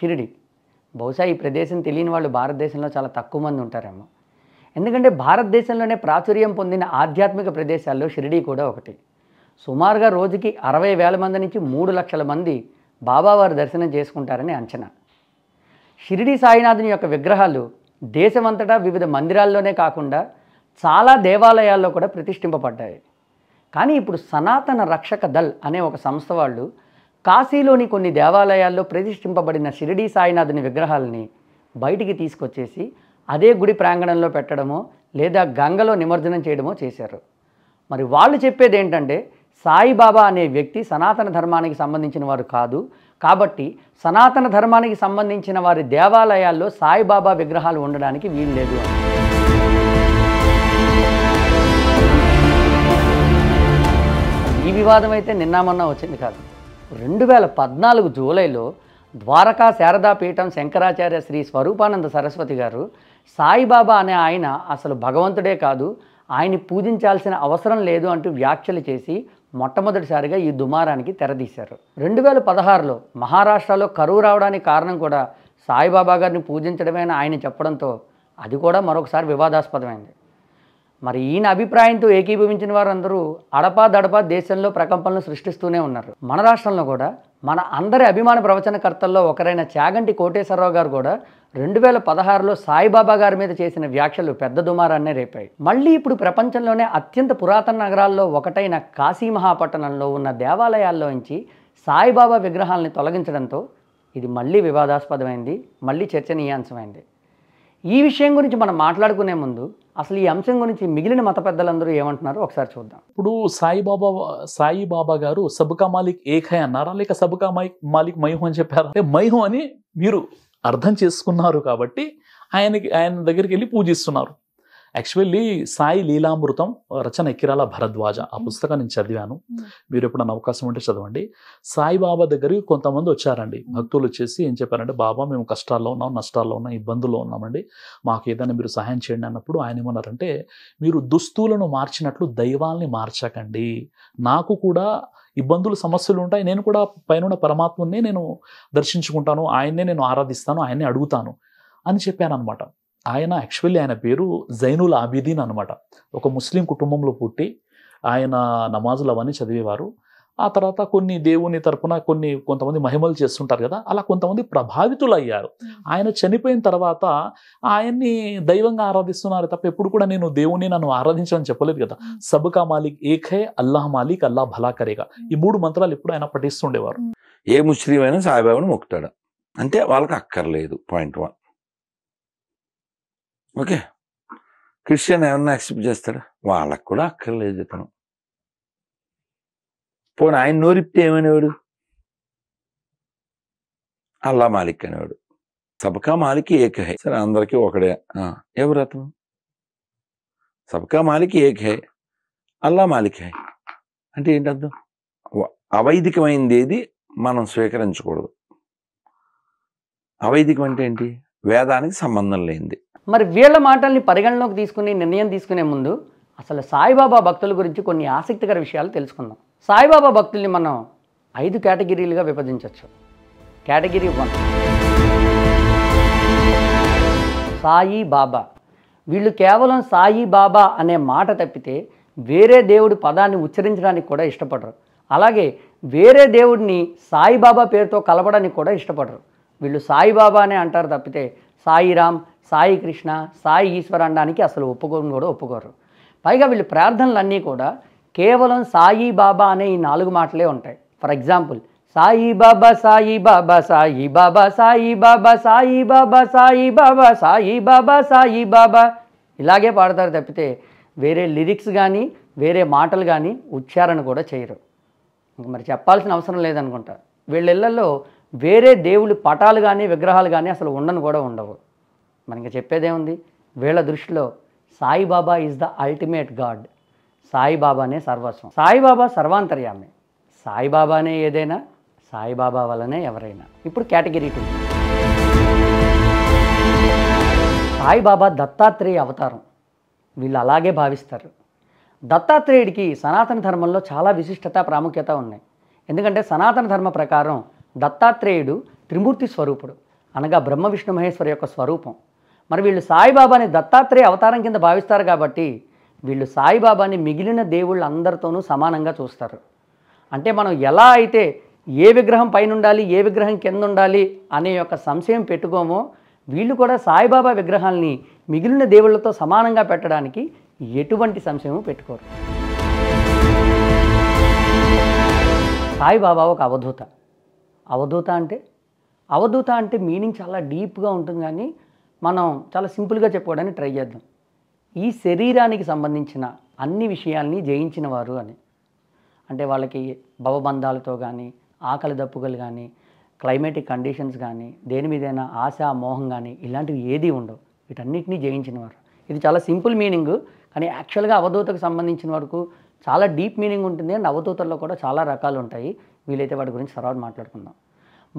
షిరిడి బహుశా ఈ ప్రదేశం తెలియని వాళ్ళు భారతదేశంలో చాలా తక్కువ మంది ఉంటారేమో ఎందుకంటే భారతదేశంలోనే ప్రాచుర్యం పొందిన ఆధ్యాత్మిక ప్రదేశాల్లో షిరిడి కూడా ఒకటి సుమారుగా రోజుకి అరవై వేల మంది నుంచి మూడు లక్షల మంది బాబావారి దర్శనం చేసుకుంటారని అంచనా షిరిడి సాయినాథుని యొక్క విగ్రహాలు దేశమంతటా వివిధ మందిరాల్లోనే కాకుండా చాలా దేవాలయాల్లో కూడా ప్రతిష్ఠింపబడ్డాయి కానీ ఇప్పుడు సనాతన రక్షక దల్ అనే ఒక సంస్థ వాళ్ళు కాశీలోని కొన్ని దేవాలయాల్లో ప్రతిష్ఠింపబడిన షిరిడీ సాయినాథుని విగ్రహాలని బయటికి తీసుకొచ్చేసి అదే గుడి ప్రాంగణంలో పెట్టడమో లేదా గంగలో నిమజ్జనం చేయడమో చేశారు మరి వాళ్ళు చెప్పేది ఏంటంటే సాయిబాబా అనే వ్యక్తి సనాతన ధర్మానికి సంబంధించిన వారు కాదు కాబట్టి సనాతన ధర్మానికి సంబంధించిన వారి దేవాలయాల్లో సాయిబాబా విగ్రహాలు ఉండడానికి వీలు లేదు ఈ వివాదం అయితే నిన్న మొన్న వచ్చింది కాదు రెండు వేల పద్నాలుగు జూలైలో ద్వారకా శారదాపీఠం శంకరాచార్య శ్రీ స్వరూపానంద సరస్వతి గారు సాయిబాబా అనే ఆయన అసలు భగవంతుడే కాదు ఆయన పూజించాల్సిన అవసరం లేదు అంటూ వ్యాఖ్యలు చేసి మొట్టమొదటిసారిగా ఈ దుమారానికి తెరదీశారు రెండు వేల పదహారులో మహారాష్ట్రలో కరువు రావడానికి కారణం కూడా సాయిబాబా గారిని అని ఆయన చెప్పడంతో అది కూడా మరొకసారి వివాదాస్పదమైంది మరి ఈయన అభిప్రాయంతో ఏకీభవించిన వారందరూ అడపా దడపా దేశంలో ప్రకంపనలు సృష్టిస్తూనే ఉన్నారు మన రాష్ట్రంలో కూడా మన అందరి అభిమాన ప్రవచనకర్తల్లో ఒకరైన చాగంటి కోటేశ్వరరావు గారు కూడా రెండు వేల పదహారులో సాయిబాబా గారి మీద చేసిన వ్యాఖ్యలు పెద్ద దుమారాన్నే రేపాయి మళ్ళీ ఇప్పుడు ప్రపంచంలోనే అత్యంత పురాతన నగరాల్లో ఒకటైన కాశీ మహాపట్టణంలో ఉన్న దేవాలయాల్లో నుంచి సాయిబాబా విగ్రహాలని తొలగించడంతో ఇది మళ్ళీ వివాదాస్పదమైంది మళ్ళీ చర్చనీయాంశమైంది ఈ విషయం గురించి మనం మాట్లాడుకునే ముందు అసలు ఈ అంశం గురించి మిగిలిన మత పెద్దలందరూ ఏమంటున్నారు ఒకసారి చూద్దాం ఇప్పుడు సాయిబాబా సాయిబాబా గారు సబుకా మాలిక్ ఏఖై అన్నారా లేక సబ్కా మాయి మాలిక్ మైహు అని చెప్పారా మైహు అని మీరు అర్థం చేసుకున్నారు కాబట్టి ఆయనకి ఆయన దగ్గరికి వెళ్ళి పూజిస్తున్నారు యాక్చువల్లీ సాయి లీలామృతం రచన ఎక్కిరాల భరద్వాజ ఆ పుస్తకం నేను చదివాను మీరు ఎప్పుడన్నా అవకాశం ఉంటే చదవండి సాయిబాబా దగ్గరికి కొంతమంది వచ్చారండి భక్తులు వచ్చేసి ఏం చెప్పారంటే బాబా మేము కష్టాల్లో ఉన్నాం నష్టాల్లో ఉన్నాం ఇబ్బందుల్లో ఉన్నామండి మాకు ఏదైనా మీరు సహాయం చేయండి అన్నప్పుడు ఆయన ఏమన్నారంటే మీరు దుస్తులను మార్చినట్లు దైవాల్ని మార్చకండి నాకు కూడా ఇబ్బందులు సమస్యలు ఉంటాయి నేను కూడా పైన పరమాత్మనే నేను దర్శించుకుంటాను ఆయన్నే నేను ఆరాధిస్తాను ఆయన్నే అడుగుతాను అని చెప్పాను అనమాట ఆయన యాక్చువల్లీ ఆయన పేరు జైనుల్ ఆబిదీన్ అనమాట ఒక ముస్లిం కుటుంబంలో పుట్టి ఆయన నమాజులు అవన్నీ చదివేవారు ఆ తర్వాత కొన్ని దేవుని తరపున కొన్ని కొంతమంది మహిమలు చేస్తుంటారు కదా అలా కొంతమంది ప్రభావితులు అయ్యారు ఆయన చనిపోయిన తర్వాత ఆయన్ని దైవంగా ఆరాధిస్తున్నారు తప్ప ఎప్పుడు కూడా నేను దేవుని నన్ను ఆరాధించాలని చెప్పలేదు కదా సబకా మాలిక్ ఏఖే అల్లాహ్ మాలిక్ అల్లాహ్ భలాకరేగా ఈ మూడు మంత్రాలు ఎప్పుడు ఆయన పఠిస్తుండేవారు ఏ ముస్లిం అయినా సాయిబాబాను మొక్కుతాడు అంటే వాళ్ళకి అక్కర్లేదు పాయింట్ వన్ ఓకే క్రిస్టియన్ ఏమన్నా యాక్సెప్ట్ చేస్తాడా వాళ్ళకు కూడా అక్కర్లేదు తను పోనీ ఆయన నోరిప్తే ఏమనేవాడు అల్లా మాలిక్ అనేవాడు సబకా మాలిక్ ఏకహే సరే అందరికీ ఒకడే ఎవరు అతను సబకా మాలిక్ ఏకహే అల్లా మాలిక్ హై అంటే ఏంటి అర్థం అవైదికమైంది ఏది మనం స్వీకరించకూడదు అవైదికం అంటే ఏంటి వేదానికి సంబంధం లేనిది మరి వీళ్ళ మాటల్ని పరిగణలోకి తీసుకుని నిర్ణయం తీసుకునే ముందు అసలు సాయిబాబా భక్తుల గురించి కొన్ని ఆసక్తికర విషయాలు తెలుసుకుందాం సాయిబాబా భక్తుల్ని మనం ఐదు కేటగిరీలుగా విభజించవచ్చు కేటగిరీ వన్ సాయి బాబా వీళ్ళు కేవలం సాయి బాబా అనే మాట తప్పితే వేరే దేవుడి పదాన్ని ఉచ్చరించడానికి కూడా ఇష్టపడరు అలాగే వేరే దేవుడిని సాయిబాబా పేరుతో కలపడానికి కూడా ఇష్టపడరు వీళ్ళు సాయిబాబా అనే అంటారు తప్పితే సాయిరామ్ సాయి కృష్ణ సాయి ఈశ్వర అనడానికి అసలు ఒప్పుకోని కూడా ఒప్పుకోరు పైగా వీళ్ళు ప్రార్థనలన్నీ కూడా కేవలం సాయి బాబా అనే ఈ నాలుగు మాటలే ఉంటాయి ఫర్ ఎగ్జాంపుల్ సాయి బాబా సాయి బాబా సాయి బాబా సాయి బాబా సాయి బాబా సాయి బాబా సాయి బాబా సాయి బాబా ఇలాగే పాడతారు తప్పితే వేరే లిరిక్స్ కానీ వేరే మాటలు కానీ ఉచ్చారణ కూడా చేయరు మరి చెప్పాల్సిన అవసరం లేదనుకుంటా వీళ్ళ వేరే దేవుళ్ళు పటాలు కానీ విగ్రహాలు కానీ అసలు ఉండను కూడా ఉండవు మనకి చెప్పేదేముంది వీళ్ళ దృష్టిలో Saibaba is the ultimate god సాయిబాబానే సర్వస్వం సాయిబాబా సర్వాంతర్యామి సాయిబాబానే ఏదైనా సాయిబాబా వలనే ఎవరైనా ఇప్పుడు కేటగిరీ టూ సాయిబాబా దత్తాత్రేయ అవతారం వీళ్ళు అలాగే భావిస్తారు దత్తాత్రేయుడికి సనాతన ధర్మంలో చాలా విశిష్టత ప్రాముఖ్యత ఉన్నాయి ఎందుకంటే సనాతన ధర్మ ప్రకారం దత్తాత్రేయుడు త్రిమూర్తి స్వరూపుడు అనగా బ్రహ్మ విష్ణు మహేశ్వరి యొక్క స్వరూపం మరి వీళ్ళు సాయిబాబాని దత్తాత్రేయ అవతారం కింద భావిస్తారు కాబట్టి వీళ్ళు సాయిబాబాని మిగిలిన దేవుళ్ళు అందరితోనూ సమానంగా చూస్తారు అంటే మనం ఎలా అయితే ఏ విగ్రహం పైన ఉండాలి ఏ విగ్రహం కింద ఉండాలి అనే యొక్క సంశయం పెట్టుకోమో వీళ్ళు కూడా సాయిబాబా విగ్రహాల్ని మిగిలిన దేవుళ్ళతో సమానంగా పెట్టడానికి ఎటువంటి సంశయము పెట్టుకోరు సాయిబాబా ఒక అవధూత అవధూత అంటే అవధూత అంటే మీనింగ్ చాలా డీప్గా ఉంటుంది కానీ మనం చాలా సింపుల్గా చెప్పుకోవడానికి ట్రై చేద్దాం ఈ శరీరానికి సంబంధించిన అన్ని విషయాల్ని జయించిన వారు అని అంటే వాళ్ళకి భవబంధాలతో కానీ ఆకలి దప్పుకలు కానీ క్లైమేటిక్ కండిషన్స్ కానీ దేని మీదైనా ఆశ మోహం కానీ ఇలాంటివి ఏది ఉండవు వీటన్నిటినీ జయించినవారు ఇది చాలా సింపుల్ మీనింగ్ కానీ యాక్చువల్గా అవధూతకు సంబంధించిన వరకు చాలా డీప్ మీనింగ్ ఉంటుంది అండ్ అవధూతల్లో కూడా చాలా రకాలు ఉంటాయి వీలైతే వాటి గురించి తర్వాత మాట్లాడుకుందాం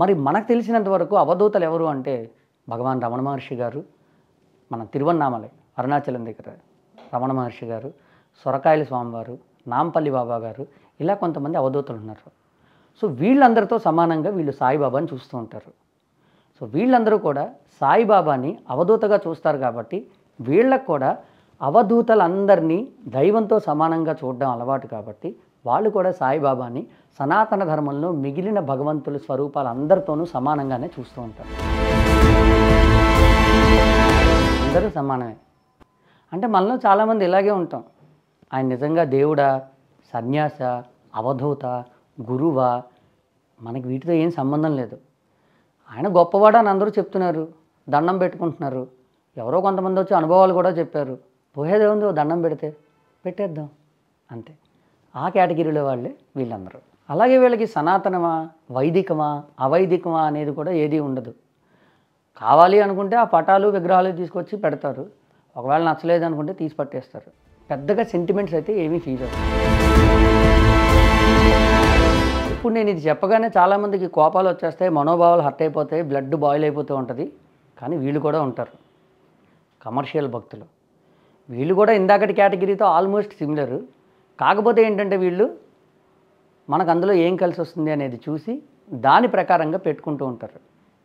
మరి మనకు తెలిసినంత వరకు అవధూతలు ఎవరు అంటే భగవాన్ రమణ మహర్షి గారు మన తిరువన్నామలై అరుణాచలం దగ్గర రమణ మహర్షి గారు సొరకాయల స్వామివారు నాంపల్లి బాబా గారు ఇలా కొంతమంది అవధూతలు ఉన్నారు సో వీళ్ళందరితో సమానంగా వీళ్ళు సాయిబాబాని చూస్తూ ఉంటారు సో వీళ్ళందరూ కూడా సాయిబాబాని అవధూతగా చూస్తారు కాబట్టి వీళ్ళకు కూడా అవధూతలందరినీ దైవంతో సమానంగా చూడడం అలవాటు కాబట్టి వాళ్ళు కూడా సాయిబాబాని సనాతన ధర్మంలో మిగిలిన భగవంతుల స్వరూపాలందరితోనూ సమానంగానే చూస్తూ ఉంటారు అందరూ సమానమే అంటే మనలో చాలామంది ఇలాగే ఉంటాం ఆయన నిజంగా దేవుడా సన్యాస అవధూత గురువా మనకి వీటితో ఏం సంబంధం లేదు ఆయన గొప్పవాడు అని అందరూ చెప్తున్నారు దండం పెట్టుకుంటున్నారు ఎవరో కొంతమంది వచ్చి అనుభవాలు కూడా చెప్పారు పోయేదేముంది దండం పెడితే పెట్టేద్దాం అంతే ఆ కేటగిరీలో వాళ్ళే వీళ్ళందరూ అలాగే వీళ్ళకి సనాతనమా వైదికమా అవైదికమా అనేది కూడా ఏదీ ఉండదు కావాలి అనుకుంటే ఆ పటాలు విగ్రహాలు తీసుకొచ్చి పెడతారు ఒకవేళ నచ్చలేదు అనుకుంటే తీసి పట్టేస్తారు పెద్దగా సెంటిమెంట్స్ అయితే ఏమీ ఫీల్ ఇప్పుడు నేను ఇది చెప్పగానే చాలామందికి కోపాలు వచ్చేస్తాయి మనోభావాలు హర్ట్ అయిపోతాయి బ్లడ్ బాయిల్ అయిపోతూ ఉంటుంది కానీ వీళ్ళు కూడా ఉంటారు కమర్షియల్ భక్తులు వీళ్ళు కూడా ఇందాకటి కేటగిరీతో ఆల్మోస్ట్ సిమిలరు కాకపోతే ఏంటంటే వీళ్ళు మనకు అందులో ఏం కలిసి వస్తుంది అనేది చూసి దాని ప్రకారంగా పెట్టుకుంటూ ఉంటారు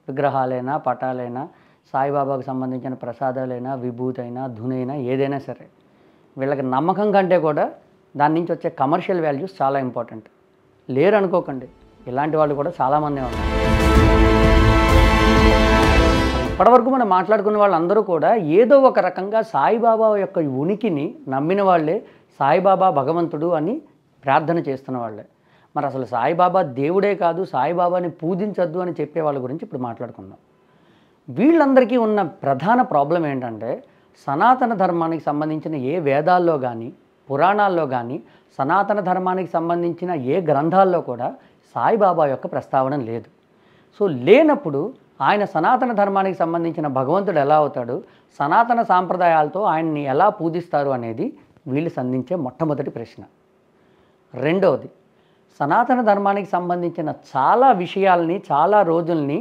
విగ్రహాలైనా పటాలైనా సాయిబాబాకు సంబంధించిన ప్రసాదాలైనా విభూతైనా ధునైనా ఏదైనా సరే వీళ్ళకి నమ్మకం కంటే కూడా దాని నుంచి వచ్చే కమర్షియల్ వాల్యూస్ చాలా ఇంపార్టెంట్ లేరు అనుకోకండి ఇలాంటి వాళ్ళు కూడా చాలామంది ఉన్నారు ఇప్పటివరకు మనం మాట్లాడుకున్న వాళ్ళందరూ కూడా ఏదో ఒక రకంగా సాయిబాబా యొక్క ఉనికిని నమ్మిన వాళ్ళే సాయిబాబా భగవంతుడు అని ప్రార్థన చేస్తున్న వాళ్ళే మరి అసలు సాయిబాబా దేవుడే కాదు సాయిబాబాని పూజించద్దు అని చెప్పే వాళ్ళ గురించి ఇప్పుడు మాట్లాడుకుందాం వీళ్ళందరికీ ఉన్న ప్రధాన ప్రాబ్లం ఏంటంటే సనాతన ధర్మానికి సంబంధించిన ఏ వేదాల్లో కానీ పురాణాల్లో కానీ సనాతన ధర్మానికి సంబంధించిన ఏ గ్రంథాల్లో కూడా సాయిబాబా యొక్క ప్రస్తావన లేదు సో లేనప్పుడు ఆయన సనాతన ధర్మానికి సంబంధించిన భగవంతుడు ఎలా అవుతాడు సనాతన సాంప్రదాయాలతో ఆయన్ని ఎలా పూజిస్తారు అనేది వీళ్ళు సంధించే మొట్టమొదటి ప్రశ్న రెండవది సనాతన ధర్మానికి సంబంధించిన చాలా విషయాల్ని చాలా రోజుల్ని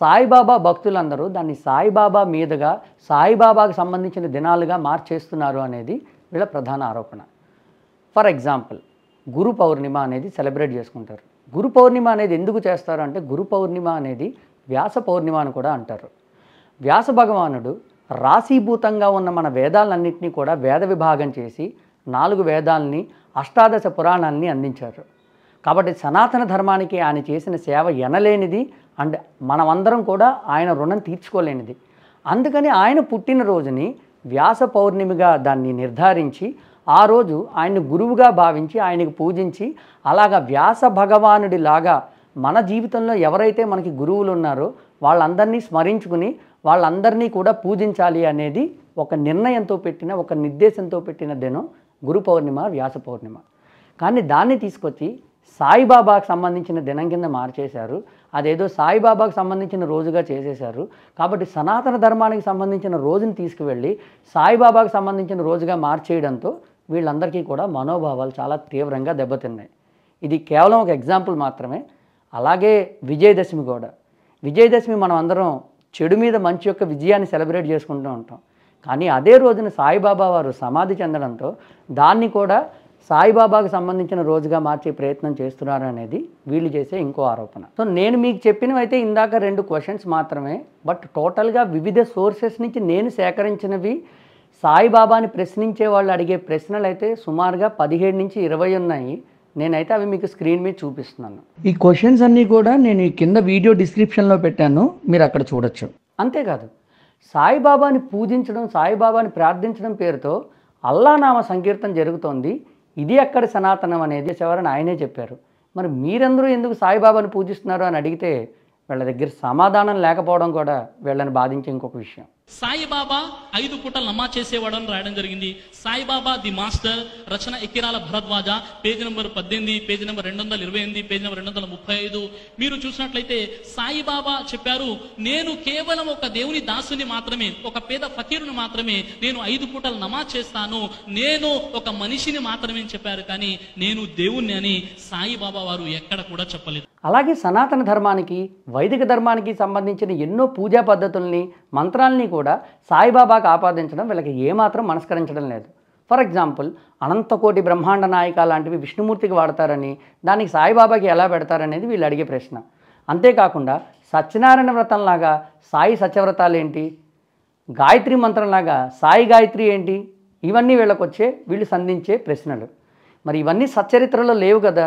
సాయిబాబా భక్తులందరూ దాన్ని సాయిబాబా మీదుగా సాయిబాబాకు సంబంధించిన దినాలుగా మార్చేస్తున్నారు అనేది వీళ్ళ ప్రధాన ఆరోపణ ఫర్ ఎగ్జాంపుల్ గురు పౌర్ణిమ అనేది సెలబ్రేట్ చేసుకుంటారు గురు పౌర్ణిమ అనేది ఎందుకు చేస్తారు అంటే గురు పౌర్ణిమ అనేది వ్యాస పౌర్ణిమ అని కూడా అంటారు వ్యాస భగవానుడు రాశీభూతంగా ఉన్న మన వేదాలన్నింటినీ కూడా వేద విభాగం చేసి నాలుగు వేదాలని అష్టాదశ పురాణాన్ని అందించారు కాబట్టి సనాతన ధర్మానికి ఆయన చేసిన సేవ ఎనలేనిది అండ్ మనమందరం కూడా ఆయన రుణం తీర్చుకోలేనిది అందుకని ఆయన పుట్టినరోజుని వ్యాస పౌర్ణమిగా దాన్ని నిర్ధారించి ఆ రోజు ఆయన్ని గురువుగా భావించి ఆయనకు పూజించి అలాగా వ్యాస భగవానుడిలాగా మన జీవితంలో ఎవరైతే మనకి గురువులు ఉన్నారో వాళ్ళందరినీ స్మరించుకుని వాళ్ళందరినీ కూడా పూజించాలి అనేది ఒక నిర్ణయంతో పెట్టిన ఒక నిర్దేశంతో పెట్టిన దినం గురు పౌర్ణిమ వ్యాస పౌర్ణిమ కానీ దాన్ని తీసుకొచ్చి సాయిబాబాకు సంబంధించిన దినం కింద మార్చేశారు అదేదో సాయిబాబాకు సంబంధించిన రోజుగా చేసేశారు కాబట్టి సనాతన ధర్మానికి సంబంధించిన రోజుని తీసుకువెళ్ళి సాయిబాబాకు సంబంధించిన రోజుగా మార్చేయడంతో వీళ్ళందరికీ కూడా మనోభావాలు చాలా తీవ్రంగా దెబ్బతిన్నాయి ఇది కేవలం ఒక ఎగ్జాంపుల్ మాత్రమే అలాగే విజయదశమి కూడా విజయదశమి మనం అందరం చెడు మీద మంచి యొక్క విజయాన్ని సెలబ్రేట్ చేసుకుంటూ ఉంటాం కానీ అదే రోజున సాయిబాబా వారు సమాధి చెందడంతో దాన్ని కూడా సాయిబాబాకు సంబంధించిన రోజుగా మార్చే ప్రయత్నం చేస్తున్నారు అనేది వీళ్ళు చేసే ఇంకో ఆరోపణ సో నేను మీకు చెప్పినవి అయితే ఇందాక రెండు క్వశ్చన్స్ మాత్రమే బట్ టోటల్గా వివిధ సోర్సెస్ నుంచి నేను సేకరించినవి సాయిబాబాని ప్రశ్నించే వాళ్ళు అడిగే ప్రశ్నలు అయితే సుమారుగా పదిహేడు నుంచి ఇరవై ఉన్నాయి నేనైతే అవి మీకు స్క్రీన్ మీద చూపిస్తున్నాను ఈ క్వశ్చన్స్ అన్నీ కూడా నేను ఈ కింద వీడియో డిస్క్రిప్షన్లో పెట్టాను మీరు అక్కడ చూడొచ్చు అంతేకాదు సాయిబాబాని పూజించడం సాయిబాబాని ప్రార్థించడం పేరుతో అల్లానామ సంకీర్తనం జరుగుతోంది ఇది ఎక్కడ సనాతనం అనేది చేసేవారని ఆయనే చెప్పారు మరి మీరందరూ ఎందుకు సాయిబాబాను పూజిస్తున్నారు అని అడిగితే వీళ్ళ దగ్గర సమాధానం లేకపోవడం కూడా వీళ్ళని బాధించే ఇంకొక విషయం సాయిబాబా ఐదు పూటలు నమా చేసేవాడు అని రాయడం జరిగింది సాయిబాబా ది మాస్టర్ రచన ఎకిరాల భరద్వాజ పేజీ నెంబర్ పద్దెనిమిది పేజీ నెంబర్ రెండు వందల ఇరవై ఎనిమిది పేజీ నెంబర్ రెండు వందల ముప్పై ఐదు మీరు చూసినట్లయితే సాయిబాబా చెప్పారు నేను కేవలం ఒక దేవుని దాసుని మాత్రమే ఒక పేద ఫకీరుని మాత్రమే నేను ఐదు పూటలు నమా చేస్తాను నేను ఒక మనిషిని మాత్రమే చెప్పారు కానీ నేను దేవుణ్ణి అని సాయిబాబా వారు ఎక్కడ కూడా చెప్పలేదు అలాగే సనాతన ధర్మానికి వైదిక ధర్మానికి సంబంధించిన ఎన్నో పూజా పద్ధతుల్ని మంత్రాల్ని కూడా సాయిబాబాకు ఆపాదించడం వీళ్ళకి ఏమాత్రం మనస్కరించడం లేదు ఫర్ ఎగ్జాంపుల్ అనంతకోటి బ్రహ్మాండ నాయక లాంటివి విష్ణుమూర్తికి వాడతారని దానికి సాయిబాబాకి ఎలా పెడతారనేది వీళ్ళు అడిగే ప్రశ్న అంతేకాకుండా సత్యనారాయణ వ్రతంలాగా సాయి సత్యవ్రతాలు ఏంటి గాయత్రి మంత్రంలాగా సాయి గాయత్రి ఏంటి ఇవన్నీ వీళ్ళకొచ్చే వీళ్ళు సంధించే ప్రశ్నలు మరి ఇవన్నీ సచ్చరిత్రలో లేవు కదా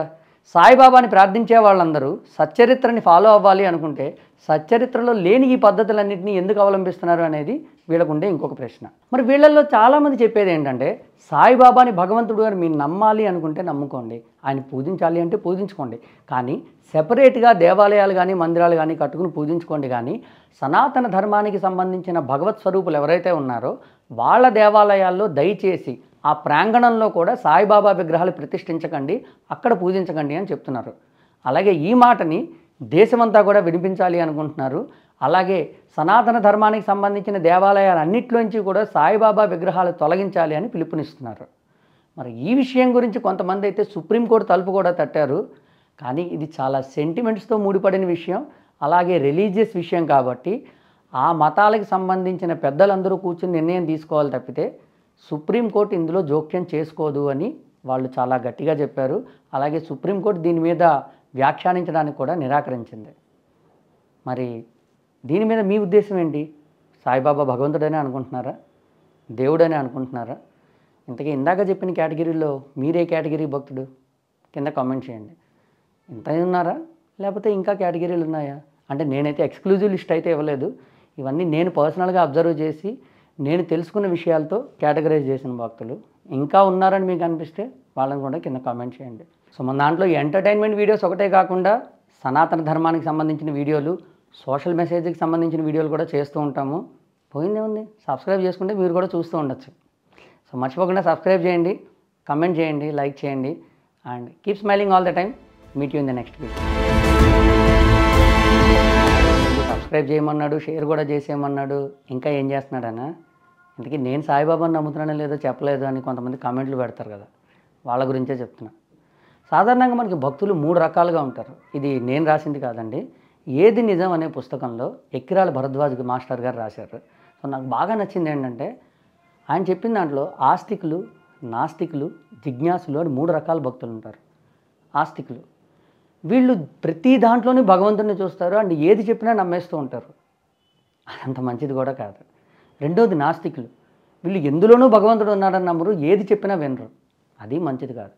సాయిబాబాని ప్రార్థించే వాళ్ళందరూ సచ్చరిత్రని ఫాలో అవ్వాలి అనుకుంటే సచ్చరిత్రలో లేని ఈ పద్ధతులన్నింటినీ ఎందుకు అవలంబిస్తున్నారు అనేది వీళ్ళకుండే ఇంకొక ప్రశ్న మరి వీళ్ళల్లో చాలామంది చెప్పేది ఏంటంటే సాయిబాబాని భగవంతుడు అని మీరు నమ్మాలి అనుకుంటే నమ్ముకోండి ఆయన పూజించాలి అంటే పూజించుకోండి కానీ సెపరేట్గా దేవాలయాలు కానీ మందిరాలు కానీ కట్టుకుని పూజించుకోండి కానీ సనాతన ధర్మానికి సంబంధించిన భగవత్ స్వరూపులు ఎవరైతే ఉన్నారో వాళ్ళ దేవాలయాల్లో దయచేసి ఆ ప్రాంగణంలో కూడా సాయిబాబా విగ్రహాలు ప్రతిష్ఠించకండి అక్కడ పూజించకండి అని చెప్తున్నారు అలాగే ఈ మాటని దేశమంతా కూడా వినిపించాలి అనుకుంటున్నారు అలాగే సనాతన ధర్మానికి సంబంధించిన దేవాలయాలన్నింటిలోంచి కూడా సాయిబాబా విగ్రహాలు తొలగించాలి అని పిలుపునిస్తున్నారు మరి ఈ విషయం గురించి కొంతమంది అయితే సుప్రీంకోర్టు తలుపు కూడా తట్టారు కానీ ఇది చాలా సెంటిమెంట్స్తో ముడిపడిన విషయం అలాగే రిలీజియస్ విషయం కాబట్టి ఆ మతాలకు సంబంధించిన పెద్దలందరూ కూర్చుని నిర్ణయం తీసుకోవాలి తప్పితే సుప్రీంకోర్టు ఇందులో జోక్యం చేసుకోదు అని వాళ్ళు చాలా గట్టిగా చెప్పారు అలాగే సుప్రీంకోర్టు దీని మీద వ్యాఖ్యానించడానికి కూడా నిరాకరించింది మరి దీని మీద మీ ఉద్దేశం ఏంటి సాయిబాబా భగవంతుడనే అనుకుంటున్నారా దేవుడని అనుకుంటున్నారా ఇంతకీ ఇందాక చెప్పిన కేటగిరీలో మీరే కేటగిరీ భక్తుడు కింద కామెంట్ చేయండి ఇంత ఉన్నారా లేకపోతే ఇంకా కేటగిరీలు ఉన్నాయా అంటే నేనైతే ఎక్స్క్లూజివ్ లిస్ట్ అయితే ఇవ్వలేదు ఇవన్నీ నేను పర్సనల్గా అబ్జర్వ్ చేసి నేను తెలుసుకున్న విషయాలతో కేటగరైజ్ చేసిన భక్తులు ఇంకా ఉన్నారని మీకు అనిపిస్తే వాళ్ళని కూడా కింద కామెంట్ చేయండి సో మన దాంట్లో ఎంటర్టైన్మెంట్ వీడియోస్ ఒకటే కాకుండా సనాతన ధర్మానికి సంబంధించిన వీడియోలు సోషల్ మెసేజ్కి సంబంధించిన వీడియోలు కూడా చేస్తూ ఉంటాము పోయిందేముంది సబ్స్క్రైబ్ చేసుకుంటే మీరు కూడా చూస్తూ ఉండొచ్చు సో మర్చిపోకుండా సబ్స్క్రైబ్ చేయండి కమెంట్ చేయండి లైక్ చేయండి and keep smiling all the time meet you in the next video subscribe చేయమన్నాడు షేర్ కూడా చేసేయమన్నాడు ఇంకా ఏం చేస్తున్నాడనా అందుకే నేను సాయిబాబాని నమ్ముతున్నానో లేదో చెప్పలేదు అని కొంతమంది కామెంట్లు పెడతారు కదా వాళ్ళ గురించే చెప్తున్నా సాధారణంగా మనకి భక్తులు మూడు రకాలుగా ఉంటారు ఇది నేను రాసింది కాదండి ఏది నిజం అనే పుస్తకంలో ఎక్కిరాల భరద్వాజ్ మాస్టర్ గారు రాశారు సో నాకు బాగా నచ్చింది ఏంటంటే ఆయన చెప్పిన దాంట్లో ఆస్తికులు నాస్తికులు జిజ్ఞాసులు అని మూడు రకాల భక్తులు ఉంటారు ఆస్తికులు వీళ్ళు ప్రతి దాంట్లోనే భగవంతుడిని చూస్తారు అండ్ ఏది చెప్పినా నమ్మేస్తూ ఉంటారు అదంత మంచిది కూడా కాదు రెండోది నాస్తికులు వీళ్ళు ఎందులోనూ భగవంతుడు ఉన్నాడని నమ్మరు ఏది చెప్పినా వినరు అది మంచిది కాదు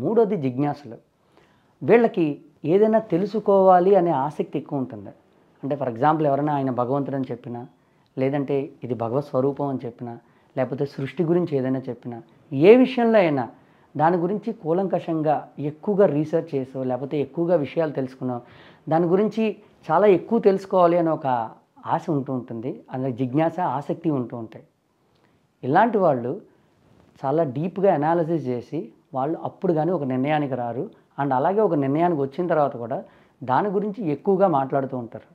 మూడోది జిజ్ఞాసులు వీళ్ళకి ఏదైనా తెలుసుకోవాలి అనే ఆసక్తి ఎక్కువ ఉంటుంది అంటే ఫర్ ఎగ్జాంపుల్ ఎవరైనా ఆయన భగవంతుడు చెప్పినా లేదంటే ఇది భగవత్ స్వరూపం అని చెప్పినా లేకపోతే సృష్టి గురించి ఏదైనా చెప్పినా ఏ విషయంలో అయినా దాని గురించి కూలంకషంగా ఎక్కువగా రీసెర్చ్ చేసో లేకపోతే ఎక్కువగా విషయాలు తెలుసుకున్నావు దాని గురించి చాలా ఎక్కువ తెలుసుకోవాలి అనే ఒక ఆశ ఉంటూ ఉంటుంది అందులో జిజ్ఞాస ఆసక్తి ఉంటూ ఉంటాయి ఇలాంటి వాళ్ళు చాలా డీప్గా అనాలిసిస్ చేసి వాళ్ళు అప్పుడు కానీ ఒక నిర్ణయానికి రారు అండ్ అలాగే ఒక నిర్ణయానికి వచ్చిన తర్వాత కూడా దాని గురించి ఎక్కువగా మాట్లాడుతూ ఉంటారు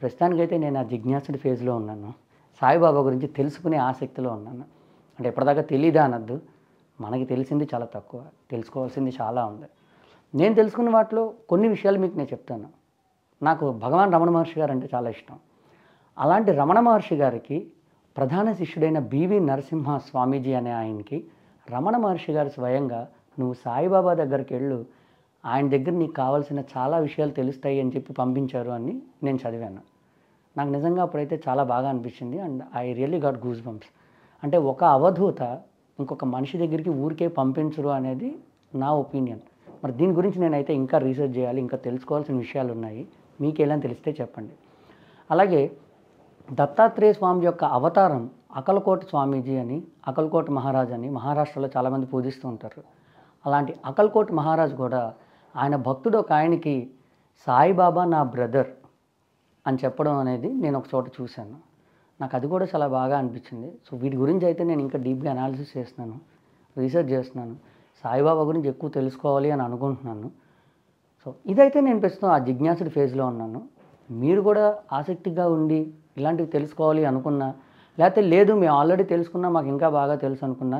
ప్రస్తుతానికైతే నేను ఆ జిజ్ఞాసుడి ఫేజ్లో ఉన్నాను సాయిబాబా గురించి తెలుసుకునే ఆసక్తిలో ఉన్నాను అంటే ఎప్పటిదాకా తెలీదా అనద్దు మనకి తెలిసింది చాలా తక్కువ తెలుసుకోవాల్సింది చాలా ఉంది నేను తెలుసుకున్న వాటిలో కొన్ని విషయాలు మీకు నేను చెప్తాను నాకు భగవాన్ రమణ మహర్షి గారు అంటే చాలా ఇష్టం అలాంటి రమణ మహర్షి గారికి ప్రధాన శిష్యుడైన బివి నరసింహ స్వామీజీ అనే ఆయనకి రమణ మహర్షి గారు స్వయంగా నువ్వు సాయిబాబా దగ్గరికి వెళ్ళు ఆయన దగ్గర నీకు కావాల్సిన చాలా విషయాలు తెలుస్తాయి అని చెప్పి పంపించారు అని నేను చదివాను నాకు నిజంగా అప్పుడైతే చాలా బాగా అనిపించింది and I really got goose bumps అంటే ఒక అవధూత ఇంకొక మనిషి దగ్గరికి ఊరికే పంపించరు అనేది నా ఒపీనియన్ మరి దీని గురించి నేనైతే ఇంకా రీసెర్చ్ చేయాలి ఇంకా తెలుసుకోవాల్సిన విషయాలు ఉన్నాయి మీకు ఎలా తెలిస్తే చెప్పండి అలాగే దత్తాత్రేయ స్వామి యొక్క అవతారం అకలకోట స్వామీజీ అని అకలకోట మహారాజ్ అని మహారాష్ట్రలో చాలామంది పూజిస్తూ ఉంటారు అలాంటి అకల్కోట మహారాజ్ కూడా ఆయన భక్తుడు ఒక ఆయనకి సాయిబాబా నా బ్రదర్ అని చెప్పడం అనేది నేను ఒక చోట చూశాను నాకు అది కూడా చాలా బాగా అనిపించింది సో వీటి గురించి అయితే నేను ఇంకా డీప్గా అనాలిసిస్ చేస్తున్నాను రీసెర్చ్ చేస్తున్నాను సాయిబాబా గురించి ఎక్కువ తెలుసుకోవాలి అని అనుకుంటున్నాను సో ఇదైతే నేను ప్రస్తుతం ఆ జిజ్ఞాసుడి ఫేజ్లో ఉన్నాను మీరు కూడా ఆసక్తిగా ఉండి ఇలాంటివి తెలుసుకోవాలి అనుకున్నా లేకపోతే లేదు మేము ఆల్రెడీ తెలుసుకున్నా మాకు ఇంకా బాగా తెలుసు అనుకున్నా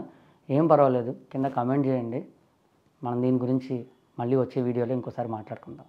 ఏం పర్వాలేదు కింద కామెంట్ చేయండి మనం దీని గురించి మళ్ళీ వచ్చే వీడియోలో ఇంకోసారి మాట్లాడుకుందాం